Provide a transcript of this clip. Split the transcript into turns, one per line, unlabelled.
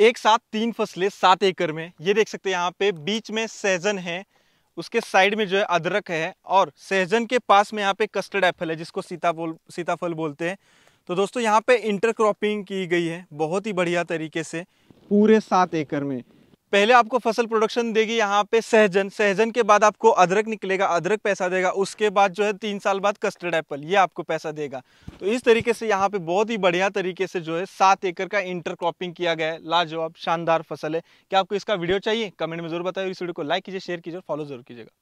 एक साथ तीन फसलें सात एकड़ में ये देख सकते हैं यहाँ पे बीच में सहजन है उसके साइड में जो है अदरक है और सहजन के पास में यहाँ पे कस्टर्ड एप्पल है जिसको बोल सीताफल बोलते हैं तो दोस्तों यहाँ पे इंटर क्रॉपिंग की गई है बहुत ही बढ़िया तरीके से
पूरे सात एकड़ में
पहले आपको फसल प्रोडक्शन देगी यहाँ पे सहजन सहजन के बाद आपको अदरक निकलेगा अदरक पैसा देगा उसके बाद जो है तीन साल बाद कस्टर्ड एप्पल ये आपको पैसा देगा तो इस तरीके से यहाँ पे बहुत ही बढ़िया तरीके से जो है सात एकड़ का इंटर क्रॉपिंग किया गया है लाजवाब शानदार फसल है क्या आपको इसका वीडियो चाहिए कमेंट में जरूर बताइए इस वीडियो को लाइक कीजिए शेयर कीजिए और फॉलो जरूर कीजिएगा